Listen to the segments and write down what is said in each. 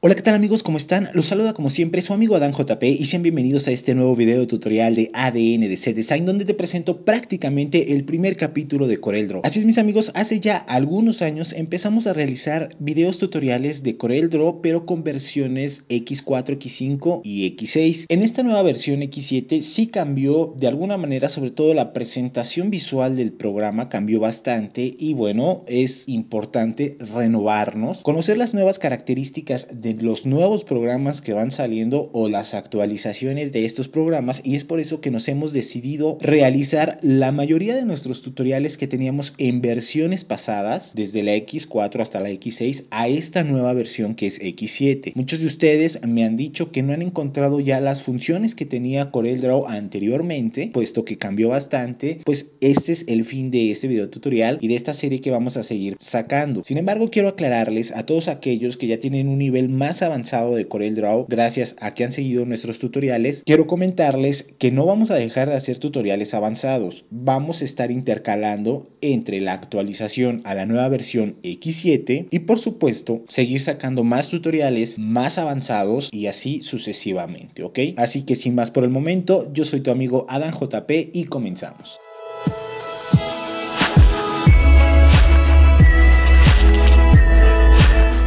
Hola, ¿qué tal amigos? ¿Cómo están? Los saluda como siempre su amigo Adán JP y sean bienvenidos a este nuevo video tutorial de ADN de C-Design donde te presento prácticamente el primer capítulo de CorelDRAW. Así es mis amigos, hace ya algunos años empezamos a realizar videos tutoriales de CorelDRAW pero con versiones X4, X5 y X6. En esta nueva versión X7 sí cambió de alguna manera sobre todo la presentación visual del programa cambió bastante y bueno, es importante renovarnos, conocer las nuevas características de los nuevos programas que van saliendo o las actualizaciones de estos programas y es por eso que nos hemos decidido realizar la mayoría de nuestros tutoriales que teníamos en versiones pasadas, desde la X4 hasta la X6, a esta nueva versión que es X7. Muchos de ustedes me han dicho que no han encontrado ya las funciones que tenía Draw anteriormente, puesto que cambió bastante, pues este es el fin de este video tutorial y de esta serie que vamos a seguir sacando. Sin embargo, quiero aclararles a todos aquellos que ya tienen un nivel más avanzado de Draw, gracias a que han seguido nuestros tutoriales, quiero comentarles que no vamos a dejar de hacer tutoriales avanzados, vamos a estar intercalando entre la actualización a la nueva versión X7 y por supuesto seguir sacando más tutoriales más avanzados y así sucesivamente, ¿ok? Así que sin más por el momento, yo soy tu amigo Adam JP y comenzamos.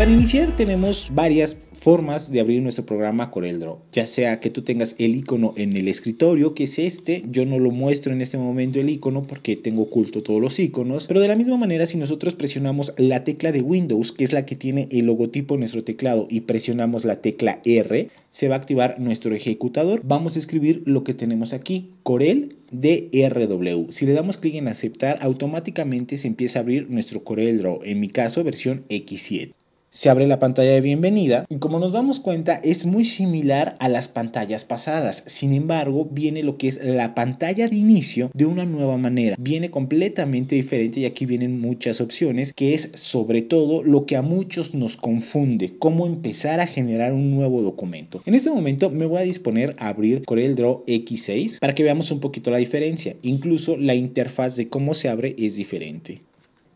Para iniciar tenemos varias formas de abrir nuestro programa CorelDRAW, ya sea que tú tengas el icono en el escritorio, que es este, yo no lo muestro en este momento el icono porque tengo oculto todos los iconos, pero de la misma manera si nosotros presionamos la tecla de Windows, que es la que tiene el logotipo en nuestro teclado y presionamos la tecla R, se va a activar nuestro ejecutador, vamos a escribir lo que tenemos aquí, Corel DRW. Si le damos clic en aceptar, automáticamente se empieza a abrir nuestro CorelDRAW, en mi caso versión X7 se abre la pantalla de bienvenida y como nos damos cuenta es muy similar a las pantallas pasadas. Sin embargo, viene lo que es la pantalla de inicio de una nueva manera. Viene completamente diferente y aquí vienen muchas opciones que es sobre todo lo que a muchos nos confunde, cómo empezar a generar un nuevo documento. En este momento me voy a disponer a abrir CorelDRAW X6 para que veamos un poquito la diferencia. Incluso la interfaz de cómo se abre es diferente.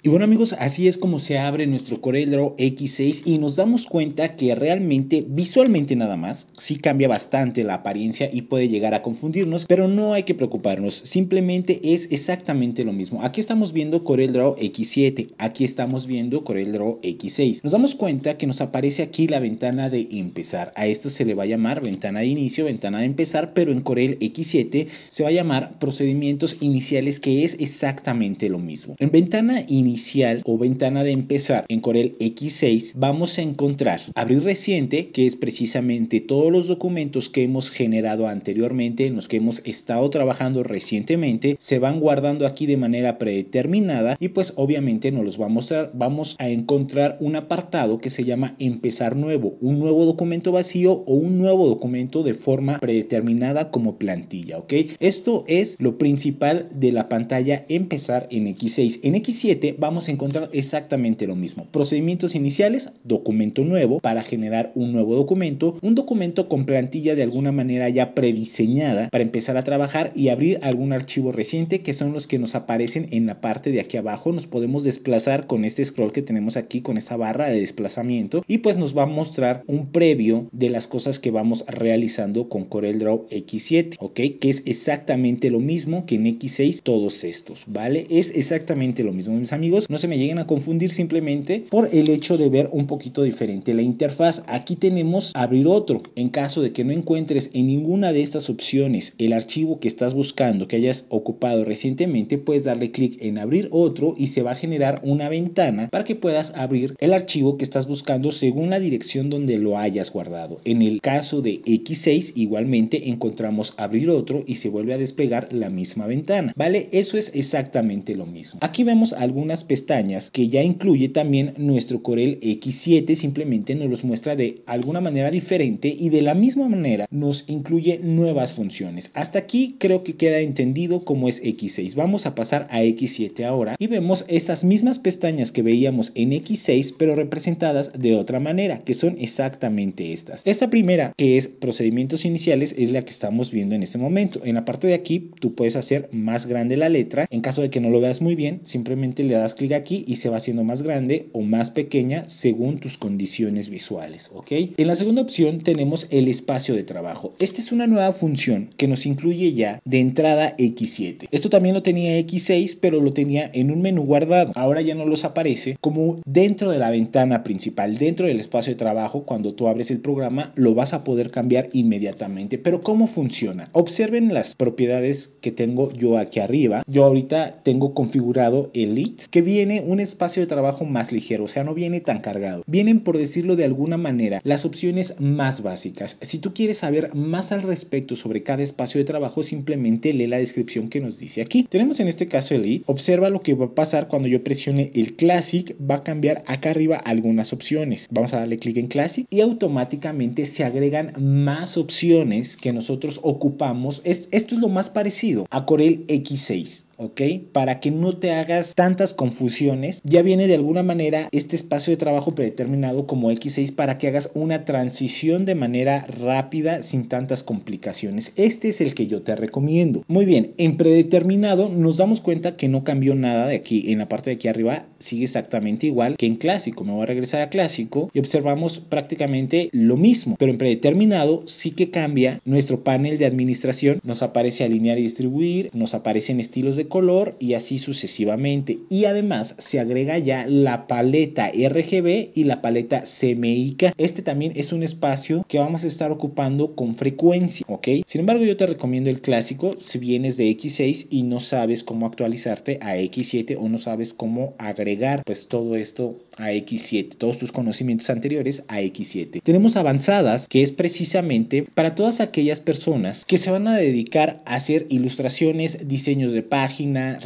Y bueno amigos, así es como se abre nuestro CorelDRAW X6 y nos damos cuenta que realmente visualmente nada más sí cambia bastante la apariencia y puede llegar a confundirnos, pero no hay que preocuparnos, simplemente es exactamente lo mismo. Aquí estamos viendo CorelDRAW X7, aquí estamos viendo CorelDRAW X6. Nos damos cuenta que nos aparece aquí la ventana de empezar. A esto se le va a llamar ventana de inicio, ventana de empezar, pero en Corel X7 se va a llamar procedimientos iniciales que es exactamente lo mismo. En ventana inicial inicial o ventana de empezar en Corel X6 vamos a encontrar abrir reciente que es precisamente todos los documentos que hemos generado anteriormente en los que hemos estado trabajando recientemente se van guardando aquí de manera predeterminada y pues obviamente nos los va a mostrar vamos a encontrar un apartado que se llama empezar nuevo un nuevo documento vacío o un nuevo documento de forma predeterminada como plantilla ok esto es lo principal de la pantalla empezar en X6 en X7 vamos a encontrar exactamente lo mismo. Procedimientos iniciales, documento nuevo para generar un nuevo documento, un documento con plantilla de alguna manera ya prediseñada para empezar a trabajar y abrir algún archivo reciente que son los que nos aparecen en la parte de aquí abajo. Nos podemos desplazar con este scroll que tenemos aquí, con esta barra de desplazamiento y pues nos va a mostrar un previo de las cosas que vamos realizando con CorelDRAW X7, ¿ok? Que es exactamente lo mismo que en X6 todos estos, ¿vale? Es exactamente lo mismo, mis amigos no se me lleguen a confundir simplemente por el hecho de ver un poquito diferente la interfaz. Aquí tenemos abrir otro. En caso de que no encuentres en ninguna de estas opciones el archivo que estás buscando, que hayas ocupado recientemente, puedes darle clic en abrir otro y se va a generar una ventana para que puedas abrir el archivo que estás buscando según la dirección donde lo hayas guardado. En el caso de X6 igualmente encontramos abrir otro y se vuelve a desplegar la misma ventana. ¿Vale? Eso es exactamente lo mismo. Aquí vemos algunas pestañas que ya incluye también nuestro Corel X7, simplemente nos los muestra de alguna manera diferente y de la misma manera nos incluye nuevas funciones. Hasta aquí creo que queda entendido cómo es X6. Vamos a pasar a X7 ahora y vemos esas mismas pestañas que veíamos en X6 pero representadas de otra manera que son exactamente estas. Esta primera que es procedimientos iniciales es la que estamos viendo en este momento. En la parte de aquí tú puedes hacer más grande la letra. En caso de que no lo veas muy bien simplemente le das das clic aquí y se va haciendo más grande o más pequeña según tus condiciones visuales, ¿ok? En la segunda opción tenemos el espacio de trabajo. Esta es una nueva función que nos incluye ya de entrada X7. Esto también lo tenía X6, pero lo tenía en un menú guardado. Ahora ya no los aparece como dentro de la ventana principal, dentro del espacio de trabajo. Cuando tú abres el programa, lo vas a poder cambiar inmediatamente. Pero ¿cómo funciona? Observen las propiedades que tengo yo aquí arriba. Yo ahorita tengo configurado Elite, que viene un espacio de trabajo más ligero, o sea, no viene tan cargado. Vienen, por decirlo de alguna manera, las opciones más básicas. Si tú quieres saber más al respecto sobre cada espacio de trabajo, simplemente lee la descripción que nos dice aquí. Tenemos en este caso el Elite. Observa lo que va a pasar cuando yo presione el Classic. Va a cambiar acá arriba algunas opciones. Vamos a darle clic en Classic y automáticamente se agregan más opciones que nosotros ocupamos. Esto es lo más parecido a Corel X6. ¿ok? Para que no te hagas tantas confusiones, ya viene de alguna manera este espacio de trabajo predeterminado como X6 para que hagas una transición de manera rápida sin tantas complicaciones. Este es el que yo te recomiendo. Muy bien, en predeterminado nos damos cuenta que no cambió nada de aquí, en la parte de aquí arriba sigue exactamente igual que en clásico. Me voy a regresar a clásico y observamos prácticamente lo mismo, pero en predeterminado sí que cambia nuestro panel de administración, nos aparece alinear y distribuir, nos aparecen estilos de color y así sucesivamente. Y además se agrega ya la paleta RGB y la paleta CMYK. Este también es un espacio que vamos a estar ocupando con frecuencia, ¿ok? Sin embargo, yo te recomiendo el clásico si vienes de X6 y no sabes cómo actualizarte a X7 o no sabes cómo agregar pues todo esto a X7, todos tus conocimientos anteriores a X7. Tenemos avanzadas que es precisamente para todas aquellas personas que se van a dedicar a hacer ilustraciones, diseños de páginas,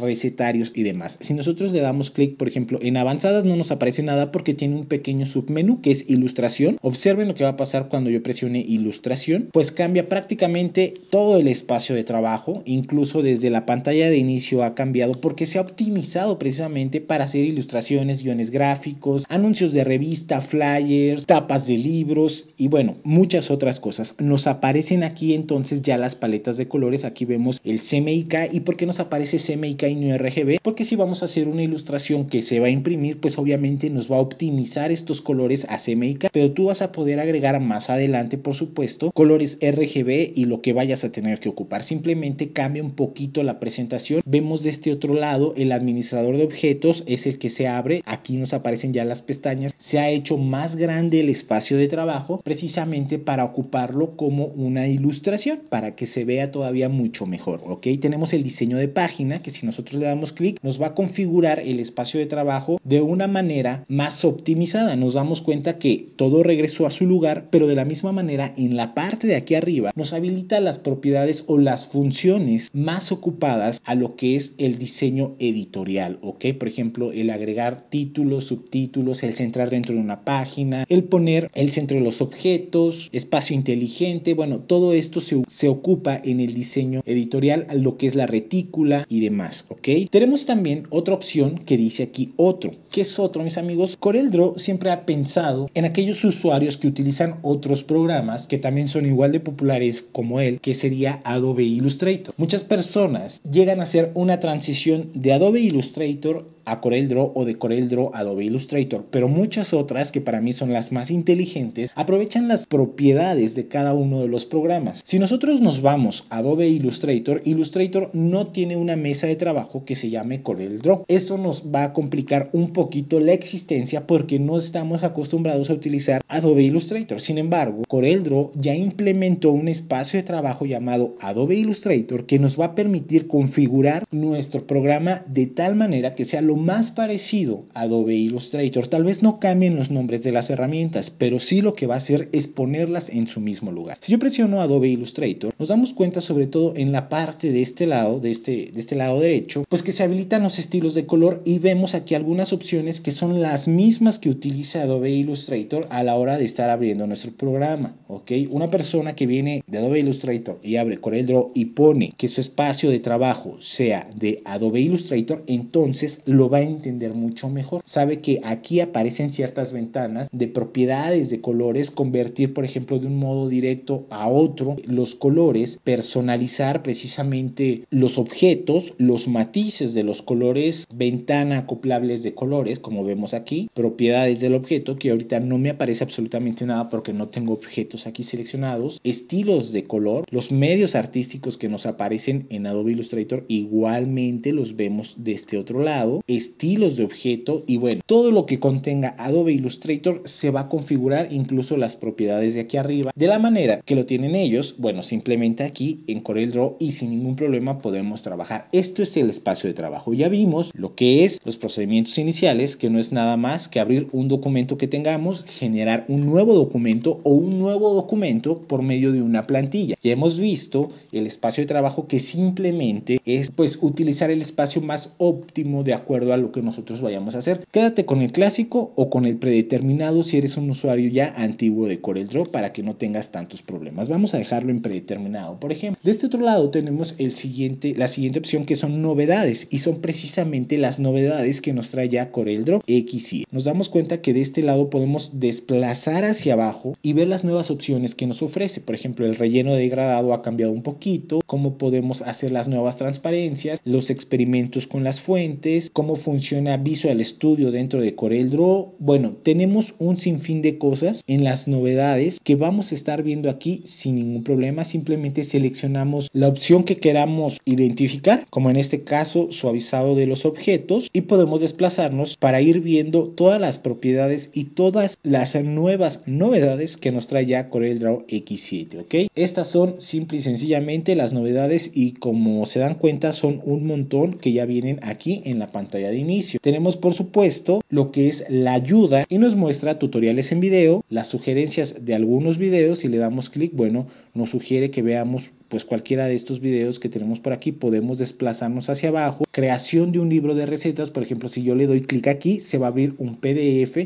recetarios y demás. Si nosotros le damos clic, por ejemplo, en avanzadas no nos aparece nada porque tiene un pequeño submenú que es ilustración. Observen lo que va a pasar cuando yo presione ilustración, pues cambia prácticamente todo el espacio de trabajo, incluso desde la pantalla de inicio ha cambiado porque se ha optimizado precisamente para hacer ilustraciones, guiones gráficos, anuncios de revista, flyers, tapas de libros y bueno, muchas otras cosas. Nos aparecen aquí entonces ya las paletas de colores, aquí vemos el CMYK y porque nos aparece CMIK y no RGB, porque si vamos a hacer una ilustración que se va a imprimir, pues obviamente nos va a optimizar estos colores a CMYK, pero tú vas a poder agregar más adelante, por supuesto, colores RGB y lo que vayas a tener que ocupar. Simplemente cambia un poquito la presentación. Vemos de este otro lado el administrador de objetos es el que se abre. Aquí nos aparecen ya las pestañas. Se ha hecho más grande el espacio de trabajo precisamente para ocuparlo como una ilustración para que se vea todavía mucho mejor. Ok, tenemos el diseño de página que si nosotros le damos clic nos va a configurar el espacio de trabajo de una manera más optimizada. Nos damos cuenta que todo regresó a su lugar, pero de la misma manera en la parte de aquí arriba nos habilita las propiedades o las funciones más ocupadas a lo que es el diseño editorial, ¿ok? Por ejemplo, el agregar títulos, subtítulos, el centrar dentro de una página, el poner el centro de los objetos, espacio inteligente, bueno, todo esto se, se ocupa en el diseño editorial, lo que es la retícula y demás, ¿ok? Tenemos también otra opción que dice aquí otro. que es otro, mis amigos? CorelDRAW siempre ha pensado en aquellos usuarios que utilizan otros programas que también son igual de populares como él, que sería Adobe Illustrator. Muchas personas llegan a hacer una transición de Adobe Illustrator a CorelDRAW o de CorelDRAW Adobe Illustrator, pero muchas otras que para mí son las más inteligentes aprovechan las propiedades de cada uno de los programas. Si nosotros nos vamos a Adobe Illustrator, Illustrator no tiene una mesa de trabajo que se llame CorelDRAW. Esto nos va a complicar un poquito la existencia porque no estamos acostumbrados a utilizar Adobe Illustrator. Sin embargo, CorelDRAW ya implementó un espacio de trabajo llamado Adobe Illustrator que nos va a permitir configurar nuestro programa de tal manera que sea lo más parecido a Adobe Illustrator. Tal vez no cambien los nombres de las herramientas, pero sí lo que va a hacer es ponerlas en su mismo lugar. Si yo presiono Adobe Illustrator, nos damos cuenta sobre todo en la parte de este lado, de este, de este lado derecho, pues que se habilitan los estilos de color y vemos aquí algunas opciones que son las mismas que utiliza Adobe Illustrator a la hora de estar abriendo nuestro programa. ¿ok? Una persona que viene de Adobe Illustrator y abre CorelDRAW Draw y pone que su espacio de trabajo sea de Adobe Illustrator, entonces lo va a entender mucho mejor. Sabe que aquí aparecen ciertas ventanas de propiedades de colores, convertir por ejemplo de un modo directo a otro los colores, personalizar precisamente los objetos, los matices de los colores, ventana acoplables de colores, como vemos aquí, propiedades del objeto, que ahorita no me aparece absolutamente nada porque no tengo objetos aquí seleccionados, estilos de color, los medios artísticos que nos aparecen en Adobe Illustrator igualmente los vemos de este otro lado, estilos de objeto y bueno, todo lo que contenga Adobe Illustrator se va a configurar incluso las propiedades de aquí arriba de la manera que lo tienen ellos, bueno, simplemente aquí en Draw y sin ningún problema podemos trabajar. Esto es el espacio de trabajo. Ya vimos lo que es los procedimientos iniciales, que no es nada más que abrir un documento que tengamos, generar un nuevo documento o un nuevo documento por medio de una plantilla. Ya hemos visto el espacio de trabajo que simplemente es pues utilizar el espacio más óptimo de acuerdo a lo que nosotros vayamos a hacer. Quédate con el clásico o con el predeterminado si eres un usuario ya antiguo de CorelDRAW para que no tengas tantos problemas. Vamos a dejarlo en predeterminado, por ejemplo. De este otro lado tenemos el siguiente, la siguiente opción que son novedades y son precisamente las novedades que nos trae ya CorelDRAW XY. Nos damos cuenta que de este lado podemos desplazar hacia abajo y ver las nuevas opciones que nos ofrece. Por ejemplo, el relleno degradado ha cambiado un poquito, cómo podemos hacer las nuevas transparencias, los experimentos con las fuentes, cómo funciona Visual Studio dentro de CorelDRAW. Bueno, tenemos un sinfín de cosas en las novedades que vamos a estar viendo aquí sin ningún problema. Simplemente seleccionamos la opción que queramos identificar, como en este caso suavizado de los objetos y podemos desplazarnos para ir viendo todas las propiedades y todas las nuevas novedades que nos trae ya CorelDRAW X7, ¿ok? Estas son simple y sencillamente las novedades y como se dan cuenta son un montón que ya vienen aquí en la pantalla de inicio. Tenemos por supuesto lo que es la ayuda y nos muestra tutoriales en video, las sugerencias de algunos videos, si le damos clic, bueno, nos sugiere que veamos pues cualquiera de estos videos que tenemos por aquí podemos desplazarnos hacia abajo, creación de un libro de recetas, por ejemplo, si yo le doy clic aquí, se va a abrir un PDF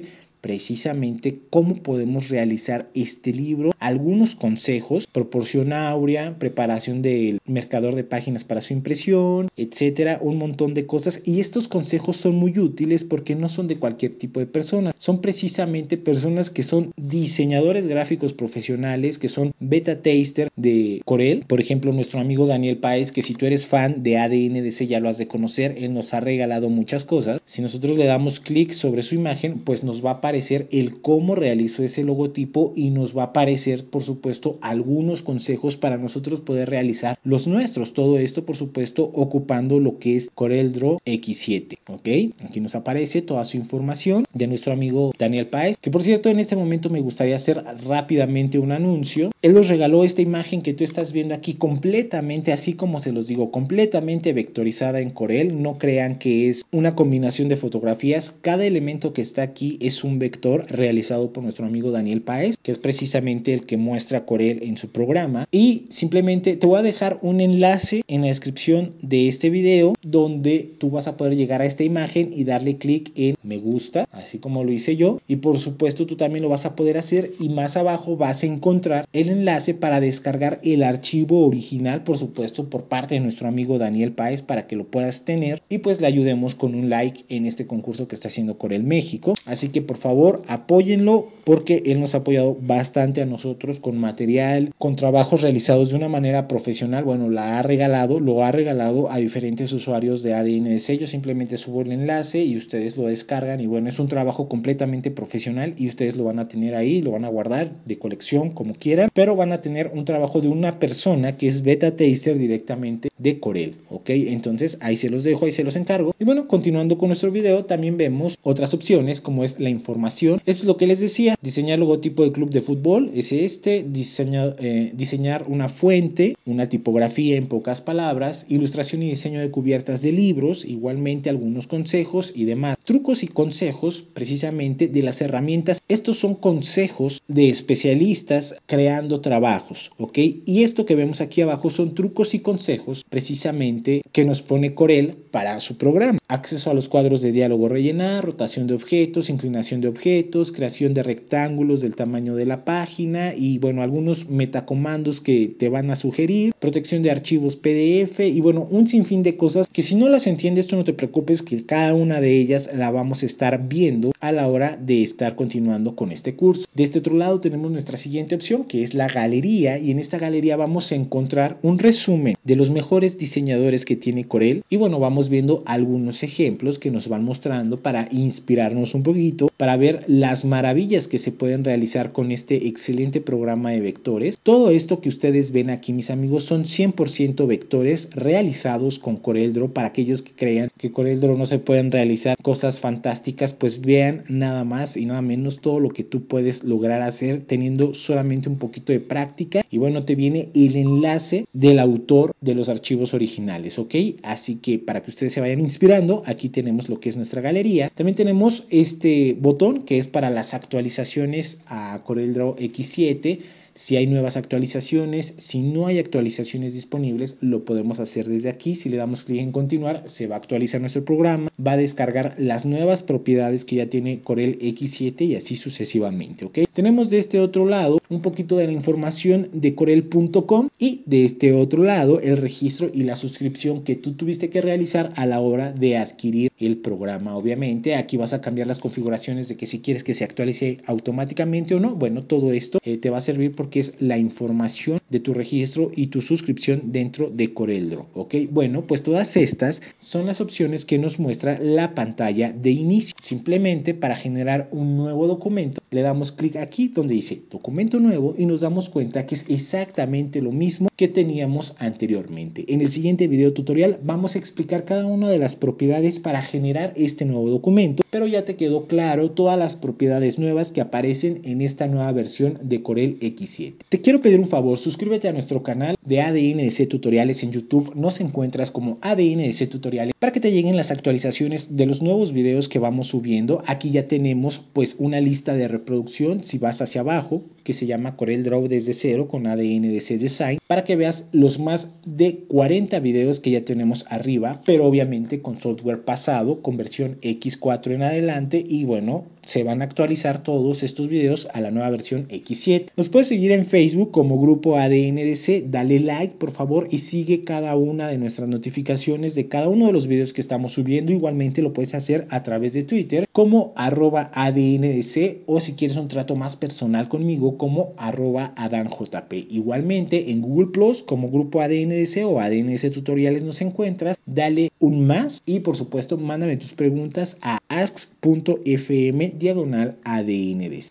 precisamente cómo podemos realizar este libro, algunos consejos, proporción Aurea, preparación del mercador de páginas para su impresión, etcétera, un montón de cosas. Y estos consejos son muy útiles porque no son de cualquier tipo de personas, son precisamente personas que son diseñadores gráficos profesionales, que son beta taster de Corel. Por ejemplo, nuestro amigo Daniel Páez, que si tú eres fan de ADN DC... ya lo has de conocer, él nos ha regalado muchas cosas. Si nosotros le damos clic sobre su imagen, pues nos va a aparecer el cómo realizó ese logotipo y nos va a aparecer, por supuesto, algunos consejos para nosotros poder realizar los nuestros. Todo esto, por supuesto, ocupando lo que es CorelDRAW X7. ¿Ok? Aquí nos aparece toda su información de nuestro amigo Daniel Paez, que por cierto, en este momento me gustaría hacer rápidamente un anuncio. Él nos regaló esta imagen que tú estás viendo aquí completamente, así como se los digo, completamente vectorizada en Corel. No crean que es una combinación de fotografías. Cada elemento que está aquí es un vector realizado por nuestro amigo Daniel Paez, que es precisamente el que muestra Corel en su programa. Y simplemente te voy a dejar un enlace en la descripción de este video donde tú vas a poder llegar a esta imagen y darle clic en me gusta, así como lo hice yo. Y por supuesto tú también lo vas a poder hacer y más abajo vas a encontrar el enlace para descargar el archivo original, por supuesto, por parte de nuestro amigo Daniel Paez para que lo puedas tener y pues le ayudemos con un like en este concurso que está haciendo Corel México. Así que por favor apóyenlo porque él nos ha apoyado bastante a nosotros con material, con trabajos realizados de una manera profesional. Bueno, la ha regalado, lo ha regalado a diferentes usuarios de ADN de Simplemente subo el enlace y ustedes lo descargan. Y bueno, es un trabajo completamente profesional y ustedes lo van a tener ahí, lo van a guardar de colección como quieran, pero van a tener un trabajo de una persona que es beta taster directamente de Corel. Ok, entonces ahí se los dejo, ahí se los encargo. Y bueno, continuando con nuestro video, también vemos otras opciones como es la información esto es lo que les decía, diseñar logotipo de club de fútbol, es este, diseñar, eh, diseñar una fuente, una tipografía en pocas palabras, ilustración y diseño de cubiertas de libros, igualmente algunos consejos y demás. Trucos y consejos precisamente de las herramientas. Estos son consejos de especialistas creando trabajos, ¿ok? Y esto que vemos aquí abajo son trucos y consejos precisamente que nos pone Corel para su programa. Acceso a los cuadros de diálogo rellenar, rotación de objetos, inclinación de objetos, creación de rectángulos del tamaño de la página y bueno, algunos metacomandos que te van a sugerir, protección de archivos PDF y bueno, un sinfín de cosas que si no las entiendes tú no te preocupes que cada una de ellas la vamos a estar viendo a la hora de estar continuando con este curso. De este otro lado tenemos nuestra siguiente opción que es la galería y en esta galería vamos a encontrar un resumen de los mejores diseñadores que tiene Corel y bueno, vamos viendo algunos ejemplos que nos van mostrando para inspirarnos un poquito, para ver las maravillas que se pueden realizar con este excelente programa de vectores. Todo esto que ustedes ven aquí, mis amigos, son 100% vectores realizados con CorelDRAW. Para aquellos que crean que CorelDRAW no se pueden realizar cosas fantásticas, pues vean nada más y nada menos todo lo que tú puedes lograr hacer teniendo solamente un poquito de práctica. Y bueno, te viene el enlace del autor de los archivos originales, ¿ok? Así que para que ustedes se vayan inspirando, aquí tenemos lo que es nuestra galería. También tenemos este botón que es para las actualizaciones a CorelDRAW X7 si hay nuevas actualizaciones, si no hay actualizaciones disponibles, lo podemos hacer desde aquí. Si le damos clic en continuar, se va a actualizar nuestro programa, va a descargar las nuevas propiedades que ya tiene Corel X7 y así sucesivamente. ¿ok? Tenemos de este otro lado un poquito de la información de corel.com y de este otro lado el registro y la suscripción que tú tuviste que realizar a la hora de adquirir el programa. Obviamente, aquí vas a cambiar las configuraciones de que si quieres que se actualice automáticamente o no. Bueno, todo esto eh, te va a servir porque es la información de tu registro y tu suscripción dentro de CorelDRAW. ¿ok? Bueno, pues todas estas son las opciones que nos muestra la pantalla de inicio. Simplemente para generar un nuevo documento, le damos clic aquí donde dice documento nuevo y nos damos cuenta que es exactamente lo mismo que teníamos anteriormente. En el siguiente video tutorial vamos a explicar cada una de las propiedades para generar este nuevo documento, pero ya te quedó claro todas las propiedades nuevas que aparecen en esta nueva versión de Corel X. Te quiero pedir un favor, suscríbete a nuestro canal de ADN ADNDC Tutoriales en YouTube. Nos encuentras como ADN ADNDC Tutoriales para que te lleguen las actualizaciones de los nuevos videos que vamos subiendo. Aquí ya tenemos pues una lista de reproducción si vas hacia abajo que se llama Corel Draw desde cero con ADN C Design para que veas los más de 40 videos que ya tenemos arriba, pero obviamente con software pasado, con versión X4 en adelante y bueno, se van a actualizar todos estos videos a la nueva versión X7. Nos puedes seguir en Facebook como grupo ADNDC, dale like por favor y sigue cada una de nuestras notificaciones de cada uno de los videos que estamos subiendo. Igualmente lo puedes hacer a través de Twitter como arroba ADNDC o si quieres un trato más personal conmigo como arroba AdanJP. Igualmente en Google Plus como grupo ADNDC o ADNDC Tutoriales nos encuentras, dale un más y por supuesto mándame tus preguntas a ask.fm diagonal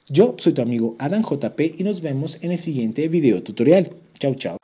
Yo soy tu amigo Adam JP y nos vemos en el siguiente video tutorial. Chau, chau.